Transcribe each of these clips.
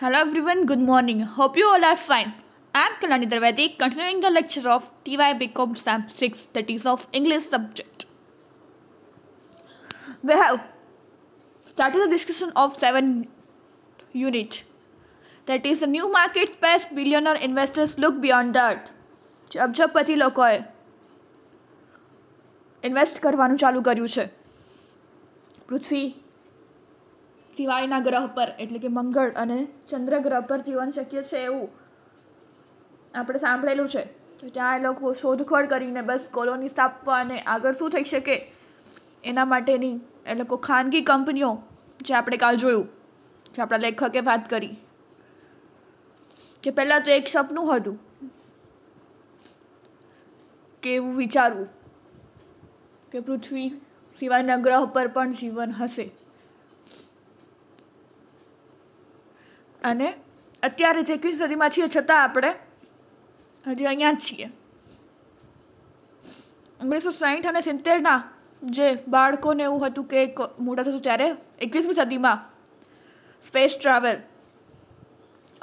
Hello everyone, good morning. Hope you all are fine. I am Kalani Dravedi, continuing the lecture of TY Become SAM 6, that is of English subject. We have started the discussion of 7 unit, that is the new market space billionaire investors look beyond that. અબજપતિ લોકોએ invest કરવાનું ચાલુ કર્યું છે સિવાયના ગ્રહ પર એટલે કે મંગળ અને ચંદ્ર ગ્રહ પર જીવન શક્ય છે એવું આપણે સાંભળેલું છે તો ત્યાં એ લોકો શોધખોળ કરીને બસ કોલોની સ્થાપવા અને આગળ શું થઈ શકે એના માટેની એ લોકો ખાનગી કંપનીઓ જે આપણે કાલ જોયું જે આપણા લેખકે વાત કરી કે પહેલાં તો એક સપનું હતું કે એવું વિચારવું કે પૃથ્વી સિવાયના ગ્રહ પર પણ જીવન હશે અને અત્યારે જે એકવીસ સદીમાં છીએ છતાં આપણે હજી અહીંયા જ છીએ ઓગણીસો સાહીઠ અને સિત્તેરના જે બાળકોને એવું હતું કે મોટા થતું ત્યારે એકવીસમી સદીમાં સ્પેસ ટ્રાવેલ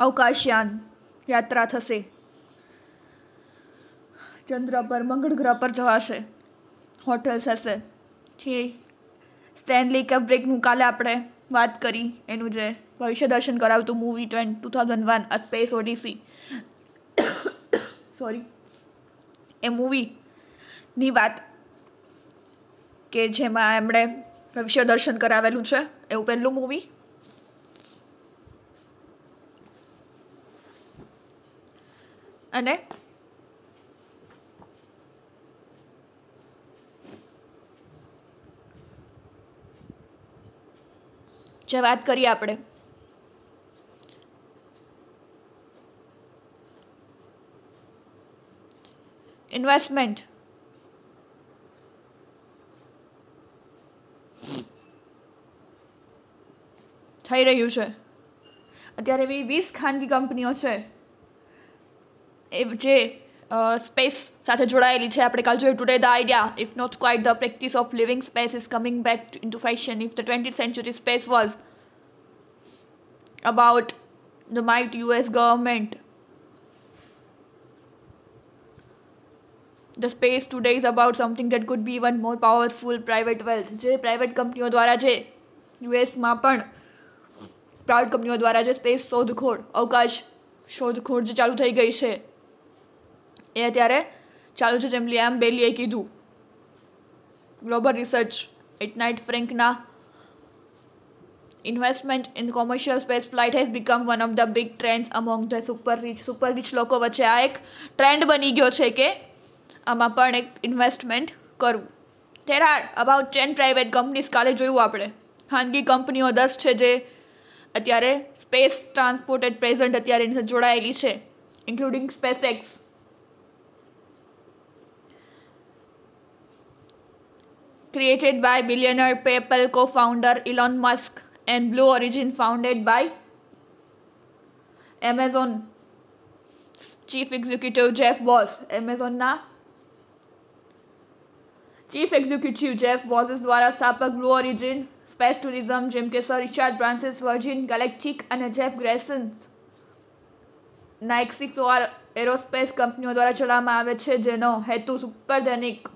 અવકાશયાન યાત્રા થશે ચંદ્ર પર મંગળ ગ્રહ પર જવાશે હોટેલ્સ હશે જે સ્ટેનલી કબ્રિકનું કાલે આપણે વાત કરી એનું જે ભવિષ્ય દર્શન કરાવતું movie twenty two thousand one a space odyssey sorry એ મૂવીની વાત કે જેમાં એમણે ભવિષ્ય દર્શન કરાવેલું છે એવું પહેલું મૂવી અને જે વાત કરીએ આપણે investment થઈ રહ્યું છે અત્યારે એવી વીસ ખાનગી કંપનીઓ છે એ જે સ્પેસ સાથે જોડાયેલી છે આપણે કાલ જોયું today the idea if not quite the practice of living space is coming back into fashion if the twenty century space was about the might US government the space today is about something that could be one more powerful private wealth જે private કંપનીઓ દ્વારા છે યુએસમાં પણ proud કંપનીઓ દ્વારા જે space શોધખોળ અવકાશ શોધખોળ જે ચાલુ થઈ ગઈ છે એ અત્યારે ચાલુ છે જેમ લિયામ બેલીએ કીધું ગ્લોબલ રિસર્ચ એટ નાઇટ ફ્રેન્કના investment in commercial space flight has become one of the big trends among the super rich super rich લોકો વચ્ચે આ એક ટ્રેન્ડ બની ગયો છે કે આમાં પણ એક ઇન્વેસ્ટમેન્ટ કરવું there are about ten private companies કાલે જોયું આપણે ખાનગી કંપનીઓ દસ છે જે અત્યારે સ્પેસ ટ્રાન્સપોર્ટ એટ પ્રેઝન્ટ અત્યારે એની સાથે જોડાયેલી છે including SpaceX created by billionaire PayPal co-founder Elon Musk and Blue Origin founded by Amazon chief executive Jeff Bezos. Amazon chief executive Jeff Bezos દ્વારા સ્થાપક બ્લુ ઓરિજિન સ્પેસ ટુરિઝમ જેમ કે sir Richard Branson's Virgin Galactic અને Jeff Greason નાઇક્સિક્સ ઓઆર aerospace કંપનીઓ દ્વારા ચલાવવામાં આવે છે જેનો હેતુ સુપર સુપરધનિક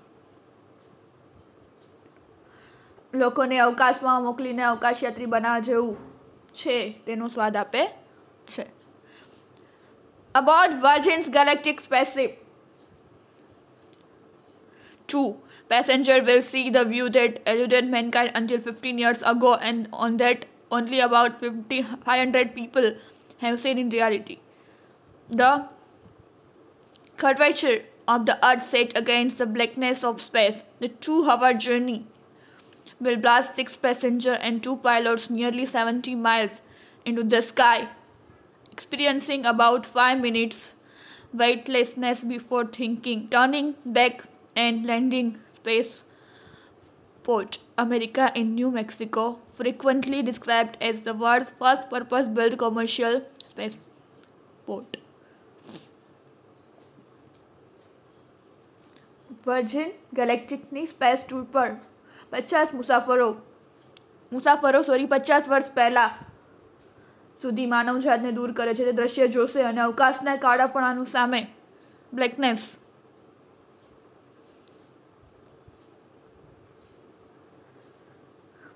લોકોને અવકાશમાં મોકલીને અવકાશ યાત્રી બનાવવા જેવું છે તેનો સ્વાદ આપે છે about Virgin's Galactic spaceship two Passenger will see the view that eluded mankind until 15 years ago and on that only about 50, 500 people have seen in reality. The curvature of the earth set against the blackness of space, the two-hour journey will blast six passengers and two pilots nearly 70 miles into the sky, experiencing about five minutes weightlessness before thinking, turning back and landing space port America in New Mexico, frequently described as the world's first purpose built commercial space port. Virgin ગેલેક્ટિકની space tour પર પચાસ મુસાફરો મુસાફરો sorry પચાસ વર્ષ પહેલાં સુધી માનવજાતને દૂર કરે છે તે દ્રશ્ય જોશે અને અવકાશના કાળાપણાનું સામે બ્લેકનેસ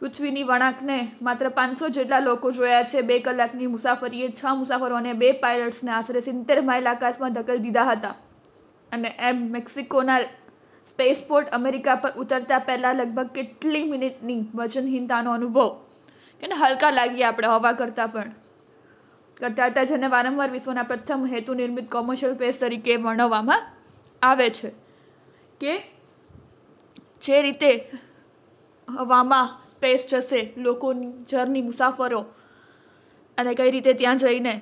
પૃથ્વીની વળાંકને માત્ર પાંચસો જેટલા લોકો જોયા છે બે કલાકની મુસાફરીએ છ મુસાફરો અને બે પાયલટ્સને આશરે સિત્તેર માઇલ આકાશમાં ધકેલી દીધા હતા અને એમ મેક્સિકોના સ્પેસપોર્ટ અમેરિકા પર ઉતરતા પહેલાં લગભગ કેટલી મિનિટની વજનહીનતાનો અનુભવ કે હલકા લાગીએ આપણે હવા કરતાં પણ કરતા હતા જેને વારંવાર વિશ્વના પ્રથમ હેતુ નિર્મિત કોમર્શિયલ સ્પેસ તરીકે વર્ણવવામાં આવે છે કે જે રીતે હવામાં સ્પેસ જશે લોકોની જર્ની મુસાફરો અને કઈ રીતે ત્યાં જઈને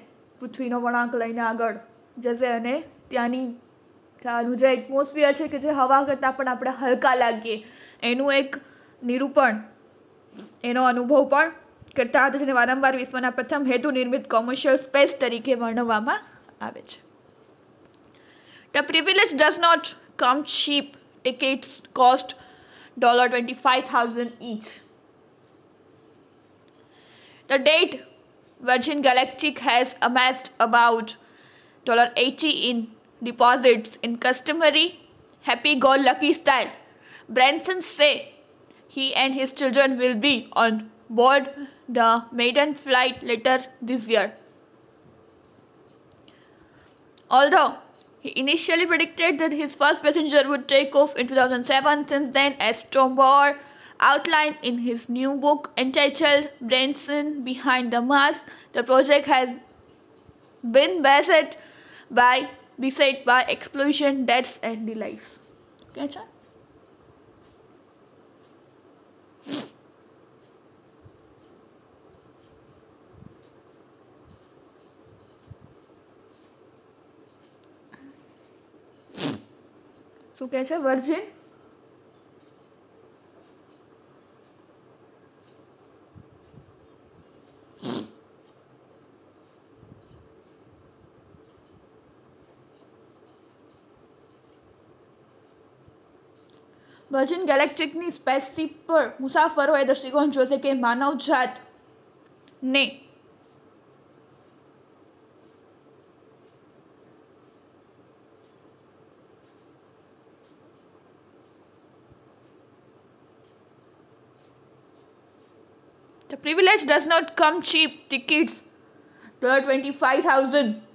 પૃથ્વીનો વળાંક લઈને આગળ જશે અને ત્યાંની ત્યાંનું જે એટમોસ્ફિયર છે કે જે હવા કરતાં પણ આપણે હલકા લાગીએ એનું એક નિરૂપણ એનો અનુભવ પણ કરતા હતા જેને વારંવાર વિશ્વના પ્રથમ હેતુ નિર્મિત કોમર્શિયલ સ્પેસ તરીકે વર્ણવવામાં આવે છે the privilege does not cheap tickets cost cheap tickets five $25000 each The date Virgin Galactic has amassed about $80 in deposits in customary happy-go-lucky style. Branson say he and his children will be on board the maiden flight later this year. Although he initially predicted that his first passenger would take off in 2007, since then, as Tom outlined in his new book entitled Branson Behind the Mask. The project has been beset by beset by explosion, deaths and delays. Okay, So, कैसे Virgin Virgin ગેલેક્ટ્રિકની spaceship પર મુસાફરોએ દ્રષ્ટિકોણ જોશે કે ને માનવજાતને The not come cheap come cheap. Five $25,000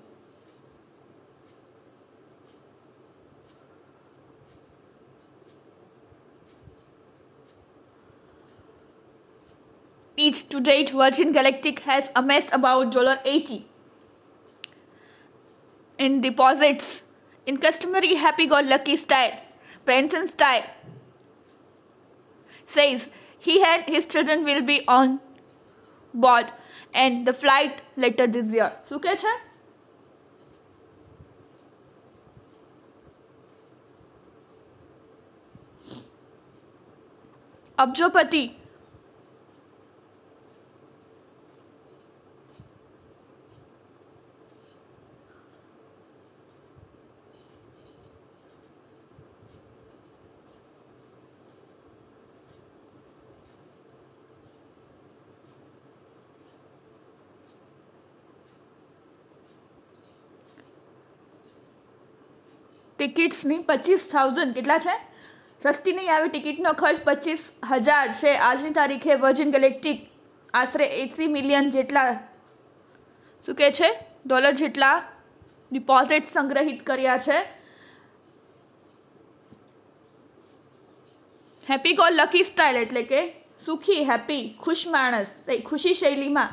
to date, Virgin Galactic has amassed about $80 in deposits in customary happy-go-lucky style. Branson style says he and his children will be on board and the flight later this year. શું Ab jo pati. ટિકિટ્સની પચીસ thousand કેટલા છે સસ્તી નહીં આવી ટિકિટનો ખર્ચ પચીસ હજાર છે આજની તારીખે વર્જિન ગેલેક્ટિક આશરે એસી મિલિયન જેટલા શું કહે છે ડોલર જેટલા ડિપોઝિટ સંગ્રહિત કર્યા છે હેપી ગોલ લકી સ્ટાઇલ એટલે કે સુખી હેપી ખુશ માણસ ખુશી શૈલીમાં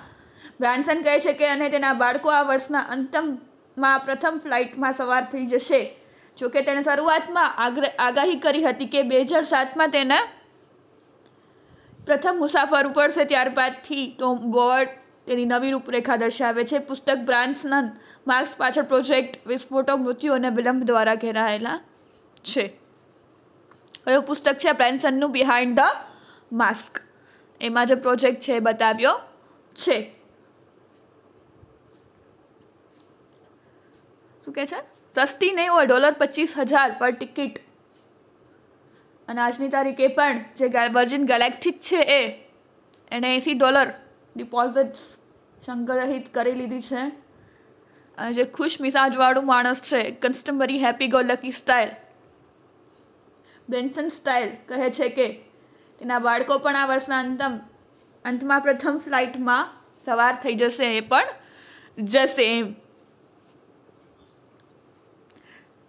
બ્રાન્સન કહે છે કે અને તેના બાળકો આ વર્ષના અંતમાં પ્રથમ ફ્લાઇટમાં સવાર થઈ જશે જોકે તેણે શરૂઆતમાં આગાહી કરી હતી કે બે હજાર સાતમાં તેના પ્રથમ મુસાફર ઉપડશે ત્યારબાદથી તો બોર્ડ તેની નવી રૂપરેખા દર્શાવે છે પુસ્તક બ્રાન્ડ્સના માર્ક્સ પાછળ પ્રોજેક્ટ વિસ્ફોટો મૃત્યુ અને વિલંબ દ્વારા ઘેરાયેલા છે એવું પુસ્તક છે બ્રાન્સનનું બિહાઇન્ડ ધ માસ્ક એમાં જે પ્રોજેક્ટ છે એ બતાવ્યો છે શું કહે છે સસ્તી નહીં હોય ડોલર પચીસ હજાર પર ટિકિટ અને આજની તારીખે પણ જે વર્જિન ગેલેક્ટિક છે એ એણે એંસી ડોલર ડિપોઝિટ્સ સંગ્રહિત કરી લીધી છે અને જે ખુશ મિસાજવાળું માણસ છે customary happy go lucky style Branson style કહે છે કે તેના બાળકો પણ આ વર્ષના અંતમ અંતમાં પ્રથમ ફ્લાઇટમાં સવાર થઈ જશે એ પણ જશે એમ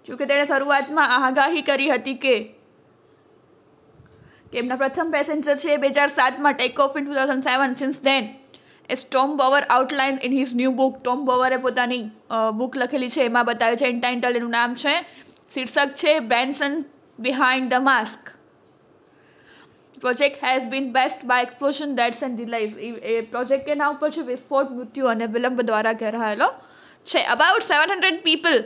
જોકે તેણે શરૂઆતમાં આગાહી કરી હતી કે એમના પ્રથમ પેસેન્જર છે બે હજાર સાતમાં take off in two thousand seven since then as Tom Bower outline in his new book Tom બોવરે પોતાની બુક લખેલી છે એમાં બતાવે છે ઇન્ટાઇન્ટલ એનું નામ છે શીર્ષક છે Branson behind the mask project has been beset by explosion deaths and delays એ પ્રોજેક્ટ પ્રોજેક્ટના ઉપર છે વિસ્ફોટ મૃત્યુ અને વિલંબ દ્વારા ઘેરાયેલો છે about seven hundred people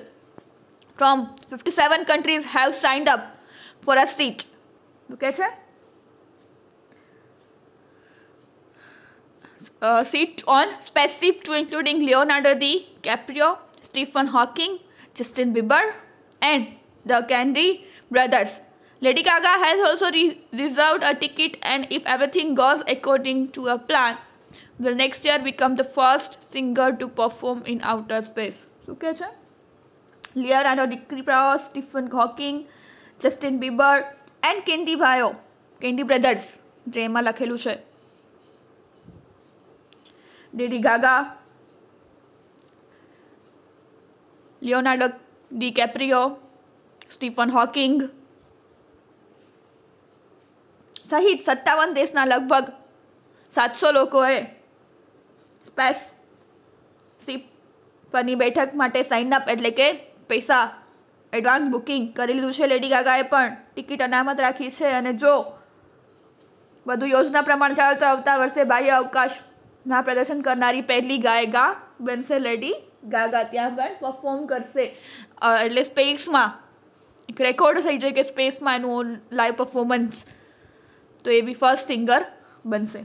from 57 countries have signed up for a seat okay catch uh, seat on spaceship 2 including Leonardo DiCaprio, Stephen Hawking, Justin Bieber, and the Candy Brothers. Lady Gaga has also re reserved a ticket, and if everything goes according to a plan, will next year become the first singer to perform in outer space. Okay, sir? Leonardo પ્રોસ Stephen Hawking Justin Bieber and Candy ભાઈઓ Candy brothers જે એમાં લખેલું છે Lady Gaga Leonardo DiCaprio Stephen Hawking સહિત સત્તાવન દેશના લગભગ સાતસો લોકોએ સ્પેસ સીપ પરની બેઠક માટે સાઇન અપ એટલે કે પૈસા એડવાન્સ બુકિંગ કરી લીધું છે લેડી ગાગાએ પણ ટિકિટ અનામત રાખી છે અને જો બધું યોજના પ્રમાણે ચાલે આવતા વર્ષે બાહ્ય અવકાશના પ્રદર્શન કરનારી પહેલી ગાયિકા બનશે લેડી ગાગા ત્યાં આગળ પરફોર્મ કરશે એટલે સ્પેસમાં એક રેકોર્ડ થઈ જાય કે સ્પેસમાં એનું લાઈવ પરફોર્મન્સ તો એ બી ફર્સ્ટ સિંગર બનશે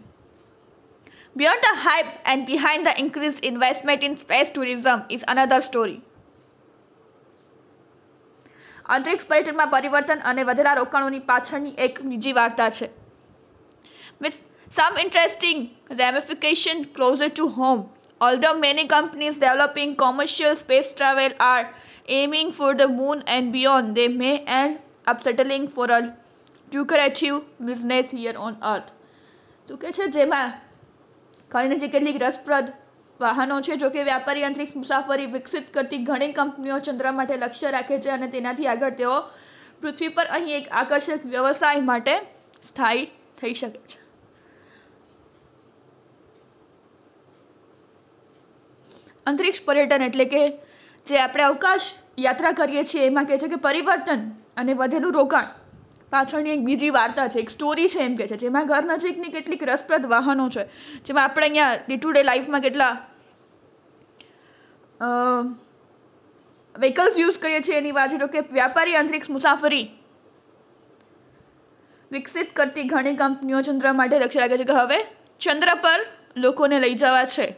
Beyond the hype and behind the increase investment in space tourism is another story અંતરિક્ષ પર્યટનમાં પરિવર્તન અને વધેલા રોકાણોની પાછળની એક બીજી વાર્તા છે with some interesting ramification closer to home all the many companies developing commercial space travel are aiming for the moon and beyond they may end up settling for a lucrative business here on earth તો કે છે જેમાં ઘણીને જે કેટલીક રસપ્રદ વાહનો છે જોકે વ્યાપારી આંતરિક મુસાફરી વિકસિત કરતી ઘણી કંપનીઓ ચંદ્ર માટે લક્ષ્ય રાખે છે અને તેનાથી આગળ તેઓ પૃથ્વી પર અહીં એક આકર્ષક વ્યવસાય માટે સ્થાયી થઈ શકે છે અંતરિક્ષ પર્યટન એટલે કે જે આપણે અવકાશ યાત્રા કરીએ છીએ એમાં કહે છે કે પરિવર્તન અને વધેલું રોકાણ પાછળની એક બીજી વાર્તા છે એક સ્ટોરી છે એમ કે છે જેમાં ઘર નજીકની કેટલીક રસપ્રદ વાહનો છે જેમાં આપણે અહીંયા ડે ટુ ડે લાઈફમાં કેટલા વ્હીકલ્સ યુઝ કરીએ છીએ એની વાત તો કે વ્યાપારી અંતરિક્ષ મુસાફરી વિકસિત કરતી ઘણી કંપનીઓ ચંદ્ર માટે લક્ષ્ય રાખે છે કે હવે ચંદ્ર પર લોકોને લઈ જવા છે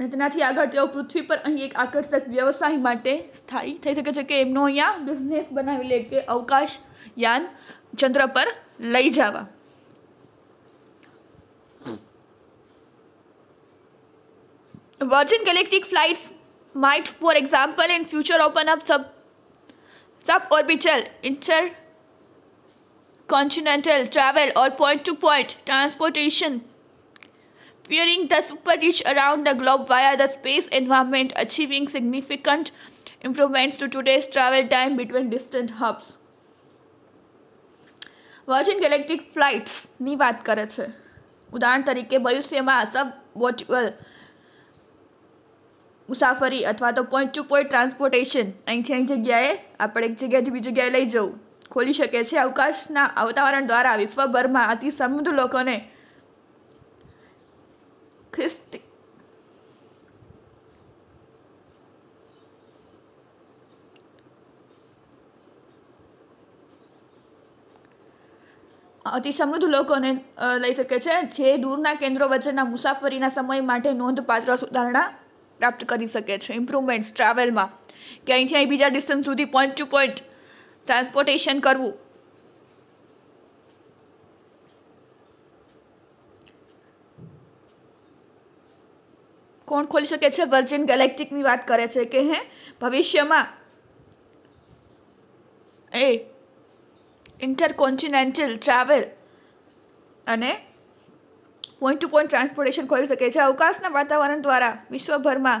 અને તેનાથી આગળ તેઓ પૃથ્વી પર અહીં એક આકર્ષક વ્યવસાય માટે સ્થાયી થઈ શકે છે કે એમનો અહીંયા બિઝનેસ બનાવી લે કે અવકાશ યાન ચંદ્ર પર લઈ જવા Virgin Galactic flights might for example in future open up sub suborbital intercontinental travel or point to point transportation fearing the superreach around the globe via the space environment, achieving significant improvements to today's travel time between distant hubs. Virgin electric ફ્લાઇટ્સની વાત કરે છે ઉદાહરણ તરીકે ભવિષ્યમાં સબ વોટ્યુઅલ મુસાફરી અથવા તો પોઈન્ટ ટુ પોઈન્ટ ટ્રાન્સપોર્ટેશન અહીંથી અહીં જગ્યાએ આપણે એક જગ્યાએથી બીજી જગ્યાએ લઈ જવું ખોલી શકે છે અવકાશના અવતાવરણ દ્વારા વિશ્વભરમાં અતિ સમૃદ્ધ લોકોને Christi. અતિ સમૃદ્ધ લોકોને લઈ શકે છે જે દૂરના કેન્દ્રો વચ્ચેના મુસાફરીના સમય માટે નોંધપાત્ર સુધારણા પ્રાપ્ત કરી શકે છે ઇમ્પ્રુવમેન્ટ ટ્રાવેલમાં કે અહીંથી અહીં બીજા ડિસ્ટન્સ સુધી પોઈન્ટ ટુ પોઈન્ટ ટ્રાન્સપોર્ટેશન કરવું કોણ ખોલી શકે છે વર્જિન ગેલેક્ટિકની વાત કરે છે કે હે ભવિષ્યમાં એ ઇન્ટરકોન્ટિનેન્ટલ ટ્રાવેલ અને પોઈન્ટ ટુ પોઈન્ટ ટ્રાન્સપોર્ટેશન ખોલી શકે છે અવકાશના વાતાવરણ દ્વારા વિશ્વભરમાં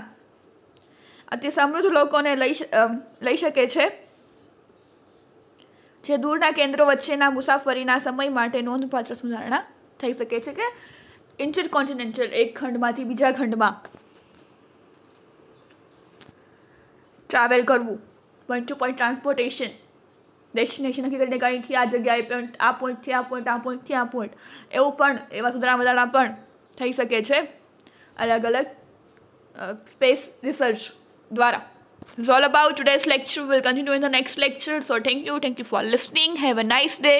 અતિ સમૃદ્ધ લોકોને લઈ લઈ શકે છે જે દૂરના કેન્દ્રો વચ્ચેના મુસાફરીના સમય માટે નોંધપાત્ર સુધારણા થઈ શકે છે કે ઇન્ટરકોન્ટિનેન્ટલ એક ખંડમાંથી બીજા ખંડમાં ટ્રાવેલ કરવું one to point transportation destination નક્કી કરીને અહીંથી આ જગ્યાએ પણ આ પોઈન્ટથી આ પોઈન્ટ આ પોઈન્ટથી આ પોઈન્ટ એવું પણ એવા સુધારા વધારા પણ થઈ શકે છે અલગ અલગ સ્પેસ રિસર્ચ દ્વારા It's all about today's lecture. Will continue in the next lecture. So, thank you. Thank you for listening. Have a nice day.